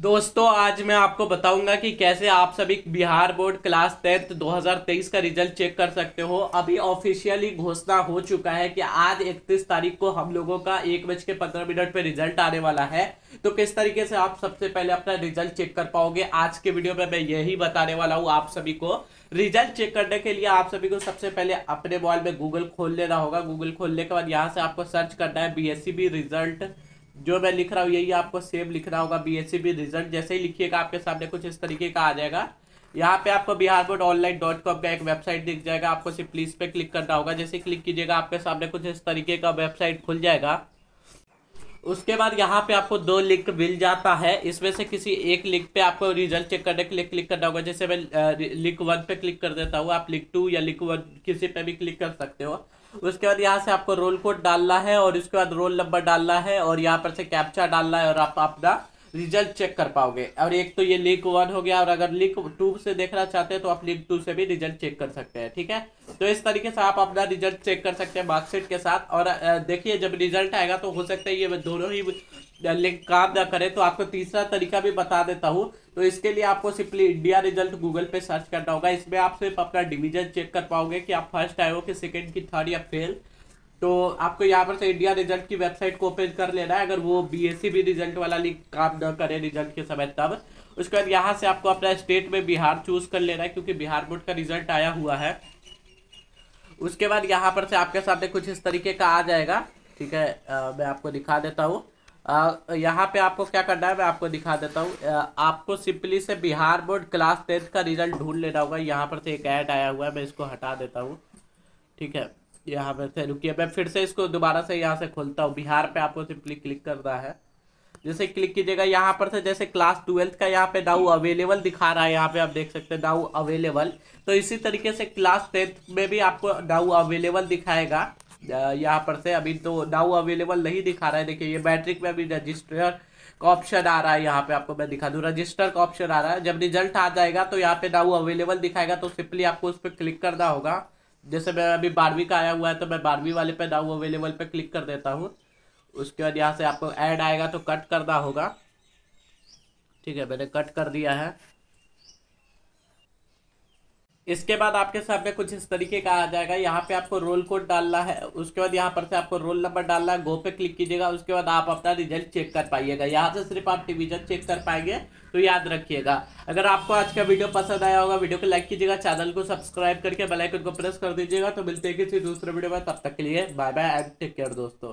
दोस्तों आज मैं आपको बताऊंगा कि कैसे आप सभी बिहार बोर्ड क्लास टेंथ 2023 का रिजल्ट चेक कर सकते हो अभी ऑफिशियली घोषणा हो चुका है कि आज 31 तारीख को हम लोगों का एक बज के पंद्रह मिनट पे रिजल्ट आने वाला है तो किस तरीके से आप सबसे पहले अपना रिजल्ट चेक कर पाओगे आज के वीडियो में मैं यही बताने वाला हूँ आप सभी को रिजल्ट चेक करने के लिए आप सभी को सबसे पहले अपने मोबाइल में गूगल खोल लेना होगा गूगल खोलने के बाद यहाँ से आपको सर्च करना है बी रिजल्ट जो मैं लिख रहा हूँ यही आपको सेम लिखना होगा बी एस बी रिजल्ट जैसे ही लिखिएगा आपके सामने कुछ इस तरीके का आ जाएगा यहाँ पे आपको Bihar board online dot com का एक वेबसाइट दिख जाएगा आपको सिर्फ इस पे क्लिक करना होगा जैसे क्लिक कीजिएगा आपके सामने कुछ इस तरीके का वेबसाइट खुल जाएगा उसके बाद यहाँ पे आपको दो लिंक मिल जाता है इसमें से किसी एक लिंक पे आपको रिजल्ट चेक करने के लिए क्लिक करना होगा जैसे मैं लिंक वन पे क्लिक कर देता हूँ आप लिंक टू या लिंक वन किसी पे भी क्लिक कर सकते हो उसके बाद यहाँ से आपको रोल कोड डालना है और उसके बाद रोल नंबर डालना है और यहाँ पर से कैप्चा डालना है और आप अपना रिजल्ट चेक कर पाओगे और एक तो ये लीक वन हो गया और अगर लीक टू से देखना चाहते हैं तो आप लीक टू से भी रिजल्ट चेक कर सकते हैं ठीक है तो इस तरीके से आप अपना रिजल्ट चेक कर सकते हैं मार्कशीट के साथ और देखिए जब रिजल्ट आएगा तो हो सकता है ये दोनों ही लिंक काम ना करे तो आपको तीसरा तरीका भी बता देता हूँ तो इसके लिए आपको सिंपली इंडिया रिजल्ट गूगल पे सर्च करना होगा इसमें आप सिर्फ अपना डिवीजन चेक कर पाओगे कि आप फर्स्ट आए हो कि सेकंड की थर्ड या फेल तो आपको यहाँ पर से इंडिया रिजल्ट की वेबसाइट को ओपन कर लेना है अगर वो बी एस सी भी रिजल्ट वाला लिंक काम न करे रिजल्ट के समय तब उसके बाद यहाँ से आपको अपना स्टेट में बिहार चूज कर लेना है क्योंकि बिहार बोर्ड का रिजल्ट आया हुआ है उसके बाद यहाँ पर से आपके सामने कुछ इस तरीके का आ जाएगा ठीक है आ, मैं आपको दिखा देता हूँ यहाँ पे आपको क्या करना है मैं आपको दिखा देता हूँ आपको सिंपली से बिहार बोर्ड क्लास टेंथ का रिजल्ट ढूंढ लेना होगा यहाँ पर से एक ऐड आया हुआ है मैं इसको हटा देता हूँ ठीक है यहाँ पे से रुकिए मैं फिर से इसको दोबारा से यहाँ से खोलता हूँ बिहार पे आपको सिंपली क्लिक करना है जैसे क्लिक कीजिएगा यहाँ पर से जैसे क्लास ट्वेल्थ का यहाँ पे डाउ अवेलेबल दिखा रहा है यहाँ पे आप देख सकते हैं डाउ अवेलेबल तो इसी तरीके से क्लास टेंथ में भी आपको डाउ अवेलेबल दिखाएगा यहाँ पर से अभी तो डाउ अवेलेबल नहीं दिखा रहा है देखिए ये मैट्रिक में अभी रजिस्टर का ऑप्शन आ रहा है यहाँ पे आपको मैं दिखा दूँ रजिस्टर का ऑप्शन आ रहा है जब रिजल्ट आ जाएगा तो यहाँ पे डाउ अवेलेबल दिखाएगा तो सिंपली आपको उस पर क्लिक करना होगा जैसे मैं अभी बारहवीं का आया हुआ है तो मैं बारहवीं वाले पे नाउ अवेलेबल पे क्लिक कर देता हूँ उसके बाद यहाँ से आपको ऐड आएगा तो कट करना होगा ठीक है मैंने कट कर दिया है इसके बाद आपके सामने कुछ इस तरीके का आ जाएगा यहाँ पे आपको रोल कोड डालना है उसके बाद यहाँ पर से आपको रोल नंबर डालना है गो पे क्लिक कीजिएगा उसके बाद आप अपना रिजल्ट चेक कर पाइएगा यहाँ से सिर्फ आप डिविजन चेक कर पाएंगे तो याद रखिएगा अगर आपको आज का वीडियो पसंद आया होगा वीडियो को लाइक कीजिएगा चैनल को सब्सक्राइब करके बेलाइकन को प्रेस कर दीजिएगा तो मिलते हैं किसी दूसरे वीडियो में तब तक के लिए bye bye and take care दोस्तों